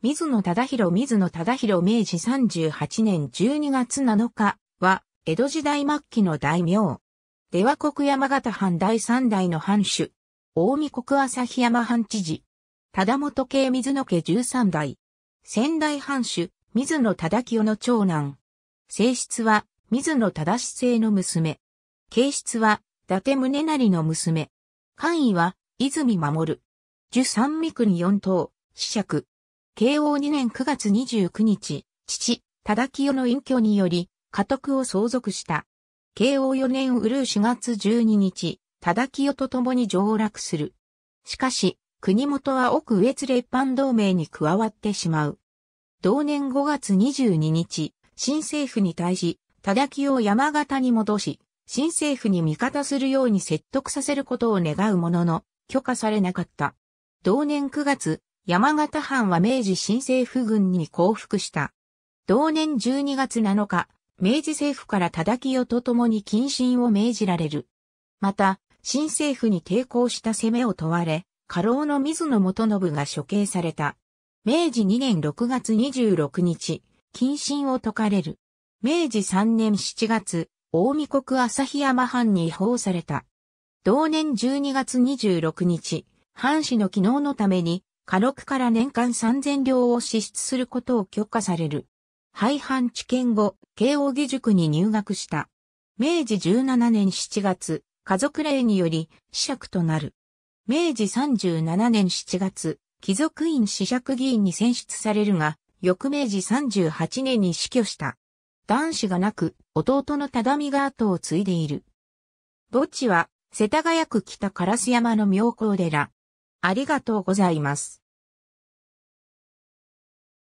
水野忠宏水野忠宏明治38年12月7日は、江戸時代末期の大名。出羽国山形藩第三代の藩主。大見国旭山藩知事。忠本家水野家13代。仙台藩主、水野忠清の長男。正室は、水野忠姓の娘。形質は、伊達宗成の娘。官位は、泉守。十三三国四等、子爵。慶応2年9月29日、父、忠清の隠居により、家督を相続した。慶応4年うるう4月12日、忠清と共に上落する。しかし、国元は奥上津列藩同盟に加わってしまう。同年5月22日、新政府に対し、忠清を山形に戻し、新政府に味方するように説得させることを願うものの、許可されなかった。同年9月、山形藩は明治新政府軍に降伏した。同年12月7日、明治政府から忠清と共に謹慎を命じられる。また、新政府に抵抗した攻めを問われ、家老の水野元信が処刑された。明治2年6月26日、謹慎を解かれる。明治3年7月、大見国旭山藩に違法された。同年12月26日、藩士の機能のために、家禄から年間3000両を支出することを許可される。廃藩置県後、慶応義塾に入学した。明治17年7月、家族令により、子爵となる。明治37年7月、貴族院子爵議員に選出されるが、翌明治38年に死去した。男子がなく、弟の只見が後を継いでいる。墓地は、世田谷区北烏山の妙高寺。ありがとうございます。